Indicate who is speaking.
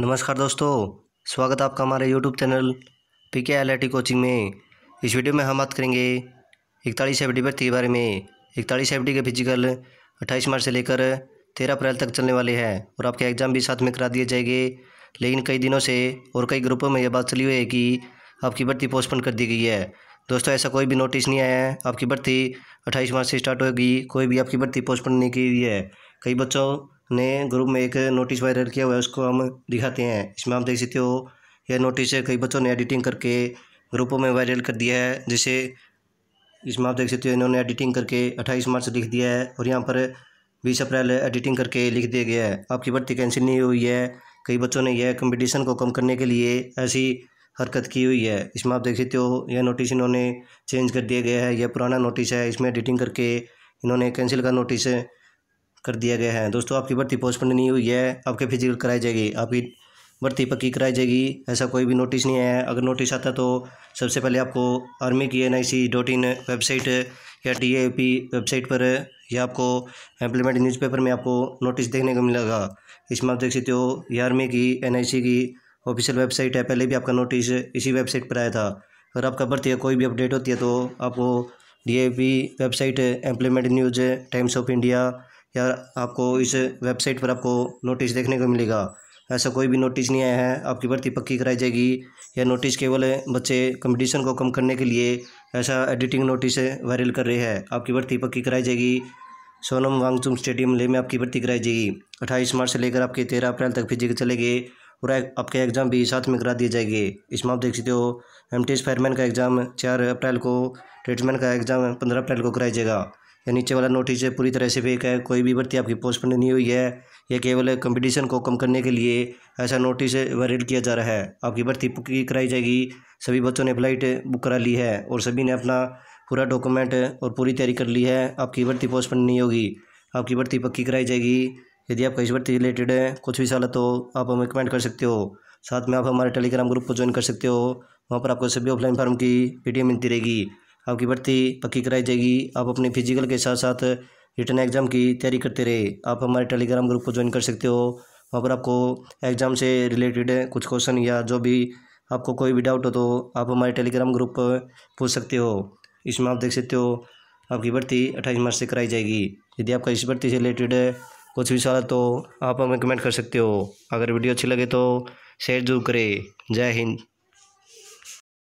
Speaker 1: नमस्कार दोस्तों स्वागत है आपका हमारे YouTube channel P K L coaching में इस वीडियो में हम बात करेंगे इकतालीस एफ डी भर्ती के बारे में इकतालीस एफ के फिजिकल अट्ठाईस मार्च से लेकर तेरह अप्रैल तक चलने वाले हैं और आपके एग्ज़ाम भी साथ में करा दिए जाएंगे लेकिन कई दिनों से और कई ग्रुपों में यह बात चली हुई है कि आपकी भर्ती पोस्टपोन कर दी गई है दोस्तों ऐसा कोई भी नोटिस नहीं आया है आपकी भर्ती अट्ठाईस मार्च से स्टार्ट होगी कोई भी आपकी भर्ती पोस्टपोन नहीं की हुई है कई बच्चों ने ग्रुप में एक नोटिस वायरल किया हुआ है उसको हम दिखाते हैं इसमें आप देख सकते हो यह नोटिस कई बच्चों ने एडिटिंग करके ग्रुपों में वायरल कर दिया है जिसे इसमें आप देख सकते हो इन्होंने एडिटिंग करके अट्ठाईस मार्च लिख दिया है और यहाँ पर बीस अप्रैल एडिटिंग करके लिख दिया गया है आपकी भर्ती कैंसिल नहीं हुई है कई बच्चों ने यह कंपटीशन को कम करने के लिए ऐसी हरकत की हुई है इसमें आप देख सकते हो यह नोटिस इन्होंने चेंज कर दिया गया है यह पुराना नोटिस है इसमें एडिटिंग करके इन्होंने कैंसिल का नोटिस कर दिया गया है दोस्तों आपकी भर्ती पोस्टपोन नहीं हुई है आपके फिजिकल कराई जाएगी आपकी भर्ती पक्की कराई जाएगी ऐसा कोई भी नोटिस नहीं है अगर नोटिस आता तो सबसे पहले आपको आर्मी की N I C dot in website या डी ए पी वेबसाइट पर या आपको एम्प्लीमेंट न्यूज़पेपर में आपको नोटिस देखने को मिलेगा इसमें आप देख सकते हो या आर्मी की एन आई सी की ऑफिशियल वेबसाइट है पहले भी आपका नोटिस इसी वेबसाइट पर आया था अगर आपका भर्ती या कोई भी अपडेट होती है तो आपको D A P website employment news Times of India या आपको इस वेबसाइट पर आपको नोटिस देखने को मिलेगा ऐसा कोई भी नोटिस नहीं आया है आपकी भर्ती पक्की कराई जाएगी यह नोटिस केवल बच्चे कंपटीशन को कम करने के लिए ऐसा एडिटिंग नोटिस वायरल कर रहे हैं आपकी भर्ती पक्की कराई जाएगी सोनम वांगचुम स्टेडियम ले में आपकी भर्ती कराई जाएगी अट्ठाईस मार्च से लेकर आपके तेरह अप्रैल तक फिजिक चले गए और आपके एग्ज़ाम भी साथ में करा दिए जाएंगे इसमें आप देख सकते हो एम टी फायरमैन का एग्ज़ाम चार अप्रैल को ट्रेडमैन का एग्ज़ाम पंद्रह अप्रैल को कराया जाएगा या नीचे वाला नोटिस है पूरी तरह से फेक है कोई भी भर्ती आपकी पोस्टपोन नहीं हुई है यह केवल कंपटीशन को कम करने के लिए ऐसा नोटिस वायरल किया जा रहा है आपकी भर्ती पक्की कराई जाएगी सभी बच्चों ने फ्लाइट बुक करा ली है और सभी ने अपना पूरा डॉक्यूमेंट और पूरी तैयारी कर ली है आपकी भर्ती पोस्टपोन नहीं होगी आपकी भर्ती पक्की कराई जाएगी यदि आपका इस भर्ती रिलेटेड है कुछ भी सवाल है तो आप हमें कमेंट कर सकते हो साथ में आप हमारे टेलीग्राम ग्रुप को ज्वाइन कर सकते हो वहाँ पर आपको सभी ऑफलाइन फॉर्म की पी मिलती रहेगी आपकी भर्ती पक्की कराई जाएगी आप अपने फिजिकल के साथ साथ रिटर्न एग्ज़ाम की तैयारी करते रहे आप हमारे टेलीग्राम ग्रुप को ज्वाइन कर सकते हो वहाँ पर आपको एग्ज़ाम से रिलेटेड कुछ क्वेश्चन या जो भी आपको कोई भी डाउट हो तो आप हमारे टेलीग्राम ग्रुप पर पूछ सकते हो इसमें आप देख सकते हो आपकी भर्ती अट्ठाईस मार्च से कराई जाएगी यदि आपका इस भर्ती से रिलेटेड कुछ भी सवाल तो आप हमें कमेंट कर सकते हो अगर वीडियो अच्छी लगे तो शेयर जरूर करें जय हिंद